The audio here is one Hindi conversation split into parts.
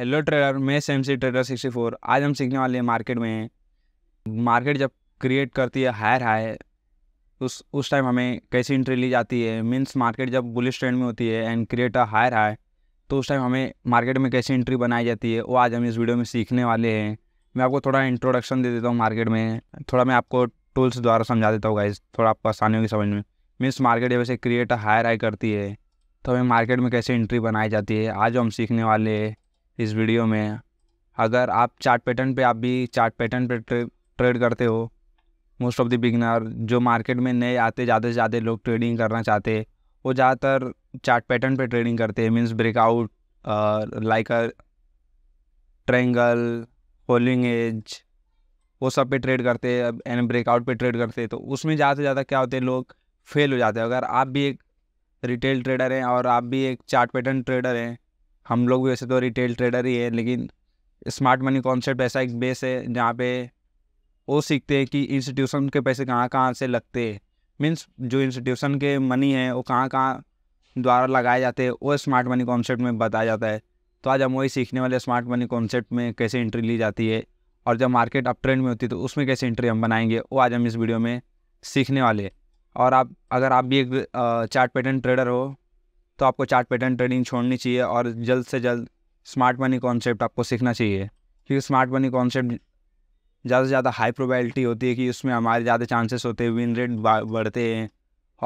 हेलो ट्रेडर मैं Sam C trader sixty four आज हम सीखने वाले हैं मार्केट में मार्केट जब क्रिएट करती है हायर हाई उस उस टाइम हमें कैसी एंट्री ली जाती है मीन्स मार्केट जब बुलिश ट्रेंड में होती है and create a higher high तो उस टाइम हमें मार्केट में कैसी एंट्री बनाई जाती है वो आज हम इस वीडियो में सीखने वाले हैं मैं आपको थोड़ा इंट्रोडक्शन दे देता हूँ मार्केट में थोड़ा मैं आपको टूल्स द्वारा समझा देता हूँ गाइज थोड़ा आपको आसानी होगी समझ में मीन्स मार्केट जैसे क्रिएट हायर हाई करती है तो हमें मार्केट में कैसे एंट्री बनाई जाती है आज हम सीखने वाले हैं इस वीडियो में अगर आप चार्ट पैटर्न पे आप भी चार्ट पैटर्न पे ट्रेड करते हो मोस्ट ऑफ द बिगनर जो मार्केट में नए आते ज़्यादा से ज़्यादा लोग ट्रेडिंग करना चाहते वो ज़्यादातर चार्ट पैटर्न पे ट्रेडिंग करते हैं means breakout like a triangle holding edge वो सब पे ट्रेड करते हैं एंड ब्रेकआउट पे ट्रेड करते हैं तो उसमें ज़्यादा से ज़्यादा क्या होते हैं लोग फेल हो जाते हैं अगर आप भी एक रिटेल ट्रेडर हैं और आप भी एक चार्ट पैटर्न ट्रेडर हैं हम लोग वैसे तो रिटेल ट्रेडर ही है लेकिन स्मार्ट मनी कॉन्सेप्ट ऐसा एक बेस है जहाँ पे वो सीखते हैं कि इंस्टीट्यूशन के पैसे कहाँ कहाँ से लगते हैं मीन्स जो इंस्टीट्यूशन के मनी है वो कहाँ कहाँ द्वारा लगाए जाते हैं वो स्मार्ट मनी कॉन्सेप्ट में बताया जाता है तो आज हम वही सीखने वाले स्मार्ट मनी कॉन्सेप्ट में कैसे एंट्री ली जाती है और जब मार्केट अप ट्रेंड में होती है तो उसमें कैसे एंट्री हम बनाएंगे वो आज हम इस वीडियो में सीखने वाले और आप अगर आप भी एक चार्ट पैटर्न ट्रेडर हो तो आपको चार्ट पैटर्न ट्रेडिंग छोड़नी चाहिए और जल्द से जल्द स्मार्ट मनी कॉन्सेप्ट आपको सीखना चाहिए क्योंकि स्मार्ट मनी कॉन्सेप्ट ज़्यादा से ज़्यादा हाई प्रोबेबिलिटी होती है कि उसमें हमारे ज़्यादा चांसेस होते हैं विन रेट बढ़ते हैं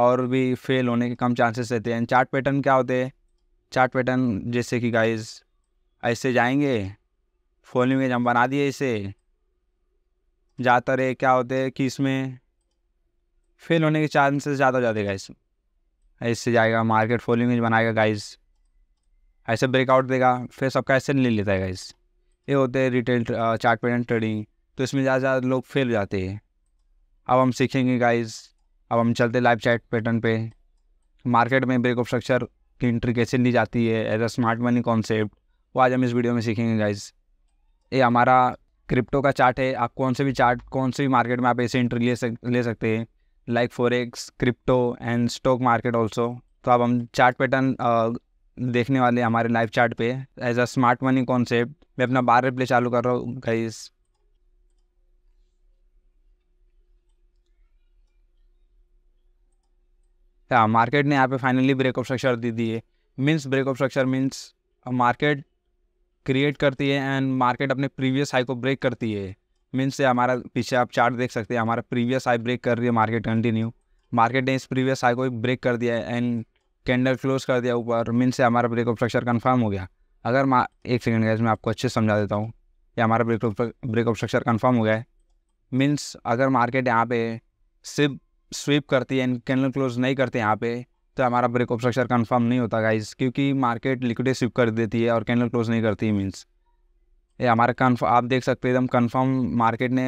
और भी फेल होने के कम चांसेस रहते हैं चार्ट पैटर्न क्या होते हैं चार्ट पैटर्न जैसे कि गाइस ऐसे जाएंगे फॉलिंग एज हम बना दिए इसे ज़्यादातर ये क्या होते हैं कि इसमें फेल होने के चांसेस ज़्यादा हो जाते गाइस ऐसे जाएगा मार्केट फॉलोइंग बनाएगा गाइस ऐसे ब्रेकआउट देगा फिर सबका ऐसे ले लेता है गाइस ये होते हैं रिटेल चार्ट पैटर्न ट्रेडिंग तो इसमें ज़्यादा ज़्यादा लोग फेल जाते हैं अब हम सीखेंगे गाइस अब हम चलते लाइव चार्ट पैटर्न पे मार्केट में ब्रेकअप स्ट्रक्चर की एंट्री कैसे ली जाती है as a smart money concept वो आज हम इस वीडियो में सीखेंगे गाइस ये हमारा क्रिप्टो का चार्ट है आप कौन से भी चार्ट कौन से भी मार्केट में आप ऐसे एंट्री ले सक ले सकते हैं like X crypto and stock market also तो अब हम चार्ट पैटर्न देखने वाले हमारे लाइव चार्ट पे as a smart money concept मैं अपना बार रिप्ले चालू कर रहा हूँ गाइस हाँ मार्केट ने यहाँ पे फाइनली ब्रेकअप स्ट्रक्चर दे दी है means breakup structure means market create करती है एंड मार्केट अपने प्रीवियस हाई को ब्रेक करती है मीन्स से हमारा पीछे आप चार्ट देख सकते हैं हमारा प्रीवियस हाई ब्रेक कर रही है मार्केट कंटिन्यू मार्केट ने इस प्रीवियस हाई को ब्रेक कर दिया है एंड कैंडल क्लोज कर दिया ऊपर मीन्स से हमारा ब्रेक ऑफ स्ट्रक्चर कन्फर्म हो गया अगर मा एक सेकेंड गैस मैं आपको अच्छे से समझा देता हूँ कि हमारा break of break of structure confirm हो गया है मीन्स अगर मार्केट यहाँ पे सिप स्वीप करती है एंड कैंडल क्लोज नहीं करते यहाँ पे तो हमारा ब्रेक ऑफ स्ट्रक्चर कन्फर्म नहीं होता गाइज क्योंकि मार्केट लिक्विड स्वीप कर देती है और कैंडल क्लोज नहीं करती मीन्स ये हमारे कन्फ आप देख सकते हैं एकदम कन्फर्म मार्केट ने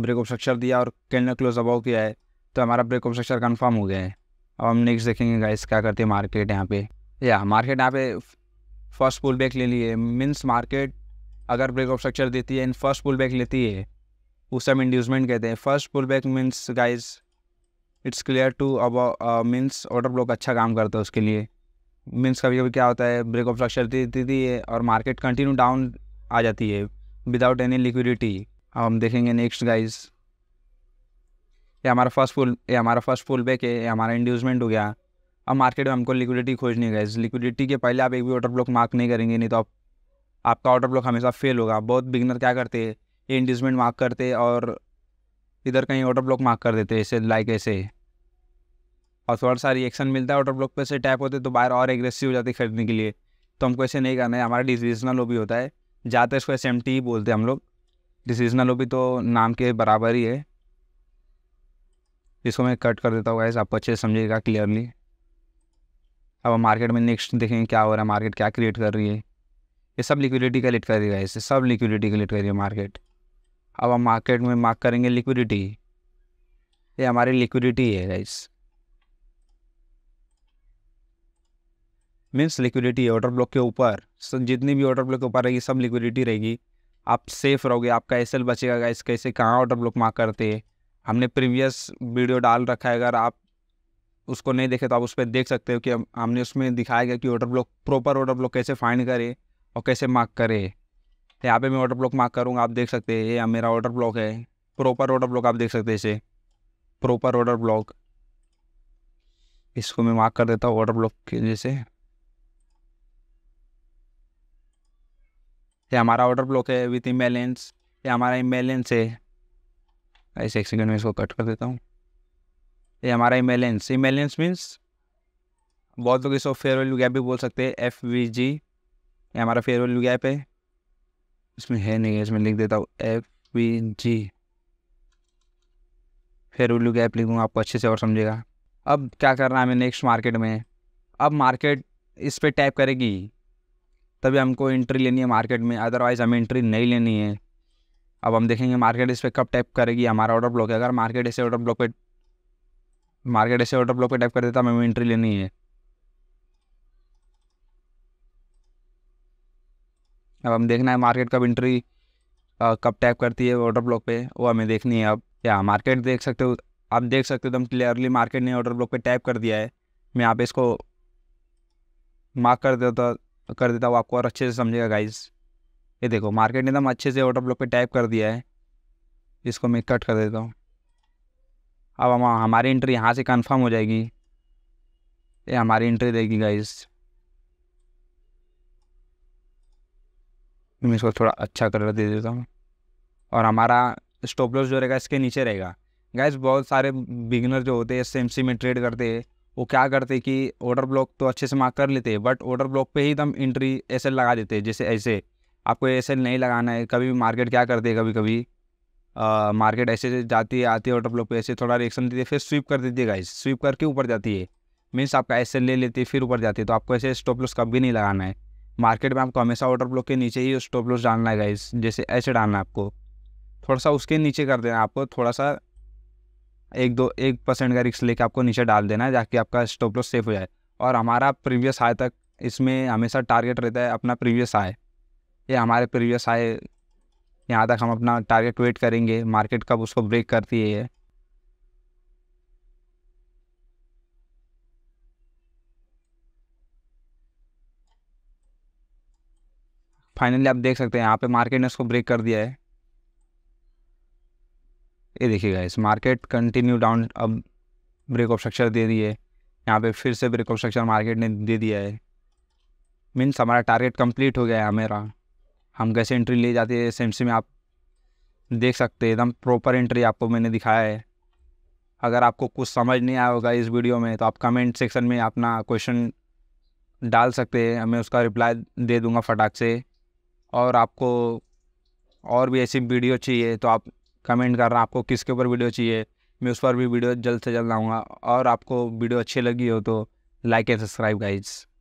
ब्रेक ऑफ स्ट्रक्चर दिया और कैंडल क्लोज अबाउ किया है तो हमारा ब्रेक ऑफ स्ट्रक्चर कन्फर्म हो गया है अब हम नेक्स्ट देखेंगे गाइस क्या करती है मार्केट यहाँ पे या मार्केट यहाँ पे फर्स्ट पुल बैक ले लिए मीन्स मार्केट अगर ब्रेक ऑफ स्ट्रक्चर देती है एंड फर्स्ट पुल बैक लेती है उस टाइम इंड्यूसमेंट कहते हैं first pull back means guys it's clear to अब मीन्स ऑर्डर ब्लॉक अच्छा काम करता है उसके लिए मीन्स कभी कभी क्या होता है ब्रेक ऑफ स्ट्रक्चर देती है और मार्केट कंटिन्यू डाउन आ जाती है विदाउट एनी लिक्विडिटी अब हम देखेंगे नेक्स्ट गाइज ये हमारा फर्स्ट फुल ये हमारा फर्स्ट फुल बैक है ये हमारा इंड्यूसमेंट हो गया अब मार्केट में हमको लिक्विडिटी खोजनी गाइज लिक्विडिटी के पहले आप एक भी ऑर्डर ब्लॉक मार्क नहीं करेंगे नहीं तो आप आपका ऑर्डर ब्लॉक हमेशा फेल होगा बहुत बिगनर क्या करते हैं ये इंड्यूसमेंट मार्क करते और इधर कहीं ऑर्डर ब्लॉक मार्क कर देते ऐसे लाइक ऐसे और थोड़ा सा रिएक्शन मिलता है ऑर्डर ब्लॉक पर से टैप होते तो बाहर और एग्रेसिव हो जाती खरीदने के लिए तो हमको ऐसे नहीं करना है हमारा डिसीजनल वो भी होता है ज़्यादातर इसको एस एम टी बोलते हैं हम लोग डिसीजनल भी तो नाम के बराबर ही है इसको मैं कट कर देता हूँ गाइस आपको अच्छे से समझिएगा क्लियरली अब हम मार्केट में नेक्स्ट देखेंगे क्या हो रहा है मार्केट क्या क्रिएट कर रही है ये सब लिक्विडिटी कलेक्ट है इसे सब लिक्विडिटी कलेक्ट करिए मार्केट अब हम मार्केट में मार्क करेंगे लिक्विडिटी ये हमारी लिक्विडिटी है guys means liquidity order block के ऊपर जितनी भी ऑर्डर ब्लॉक के ऊपर रहेगी सब लिक्विडिटी रहेगी आप सेफ रहोगे आपका एस बचेगा गाइस कैसे कहाँ ऑर्डर ब्लॉक मार्क करते हैं हमने प्रीवियस वीडियो डाल रखा है अगर आप उसको नहीं देखे तो आप उस पर देख सकते हो कि हमने उसमें दिखाया गया कि order block proper order block कैसे फाइंड करे और कैसे मार्क तो यहाँ पे मैं ऑर्डर ब्लॉक मार्क करूँगा आप देख सकते हैं ये मेरा ऑर्डर ब्लॉक है प्रॉपर ऑर्डर ब्लॉक आप देख सकते हैं इसे प्रॉपर ऑर्डर ब्लॉक इसको मैं मार्क कर देता हूँ ऑर्डर ब्लॉक की जैसे ये हमारा ऑर्डर ब्लॉक है विथ इम्बेलेंस ये हमारा इम्बेलेंस है ऐसे एक सेकेंड में इसको कट कर देता हूँ ये हमारा इम्बेलेंस इम्बेलेंस मीन्स बहुत लोग इसको फेयर वैल्यू गैप भी बोल सकते हैं एफ वी जी ये हमारा फेयर वैल्यू गैप है इसमें है नहीं है इसमें लिख देता हूँ F V G fair value gap लिखूँगा आपको अच्छे से और समझेगा अब क्या करना है हमें नेक्स्ट मार्केट में अब मार्केट इस पर टाइप करेगी तभी हमको एंट्री लेनी है मार्केट में अदरवाइज़ हमें एंट्री नहीं लेनी है अब हम देखेंगे मार्केट इस पर कब टैप करेगी हमारा ऑर्डर ब्लॉक है अगर मार्केट ऐसे ऑर्डर ब्लॉक पे मार्केट ऐसे ऑर्डर ब्लॉक पे टैप कर देता हमें एंट्री लेनी है अब हम देखना है मार्केट कब एंट्री कब टैप करती है ऑर्डर ब्लॉक पे वो हमें देखनी है अब या मार्केट देख सकते हो आप देख सकते हो एकदम क्लियरली मार्केट ने ऑर्डर ब्लॉक पे टैप कर दिया है मैं यहाँ पे इसको मार्क कर देता कर देता हूँ आपको और अच्छे से समझेगा गाइज ये देखो मार्केट ने एकदम अच्छे से ऑटो ब्लॉक पे टाइप कर दिया है इसको मैं कट कर देता हूँ अब हम हमारी एंट्री यहाँ से कंफर्म हो जाएगी ये हमारी एंट्री रहेगी गाइज मैं इसको थोड़ा अच्छा कलर दे देता हूँ और हमारा स्टॉप लॉस जो रहेगा इसके नीचे रहेगा गैस बहुत सारे बिगनर जो होते हैं सेम सी में ट्रेड करते हैं वो क्या करते कि ऑर्डर ब्लॉक तो अच्छे से मार्क कर लेते हैं बट ऑर्डर ब्लॉक पे ही दम एंट्री एस लगा देते हैं जैसे ऐसे आपको एस नहीं लगाना है कभी मार्केट क्या करते है कभी कभी आ, मार्केट ऐसे जाती है आती है ऑर्डर ब्लॉक पे ऐसे थोड़ा रिएक्शन देती है फिर स्वीप कर देती है गाइस स्वीप करके ऊपर जाती है मीन्स आपका एस ले लेती है फिर ऊपर जाती है तो आपको ऐसे स्टॉप लॉस कभी नहीं लगाना है मार्केट में आपको हमेशा ऑर्डर ब्लॉक के नीचे ही स्टॉप लॉस डालना है गाइस जैसे ऐसे डालना है आपको थोड़ा सा उसके नीचे कर देना आपको थोड़ा सा एक दो एक परसेंट का रिक्स लेके आपको नीचे डाल देना है ताकि आपका स्टॉप लॉस सेफ हो जाए और हमारा प्रीवियस हाई तक इसमें हमेशा टारगेट रहता है अपना प्रीवियस हाई ये हमारे प्रीवियस हाई यहाँ तक हम अपना टारगेट वेट करेंगे मार्केट कब उसको ब्रेक करती है ये फाइनली आप देख सकते हैं यहाँ पे मार्केट ने उसको ब्रेक कर दिया है ये देखिएगा इस मार्केट कंटिन्यू डाउन अब ब्रेक ऑफ स्ट्रक्चर दे दिए यहाँ पे फिर से ब्रेक ऑफ स्ट्रक्चर मार्केट ने दे दिया है मीन्स हमारा टारगेट कंप्लीट हो गया है हमारा हम कैसे एंट्री ले जाते हैं एस में आप देख सकते हैं एकदम प्रॉपर एंट्री आपको मैंने दिखाया है अगर आपको कुछ समझ नहीं आया होगा इस वीडियो में तो आप कमेंट सेक्शन में अपना क्वेश्चन डाल सकते हैं मैं उसका रिप्लाई दे दूँगा फटाक से और आपको और भी ऐसी वीडियो चाहिए तो आप कमेंट करना आपको किसके ऊपर वीडियो चाहिए मैं उस पर भी वीडियो जल्द से जल्द लाऊँगा और आपको वीडियो अच्छी लगी हो तो लाइक एंड सब्सक्राइब गाइज़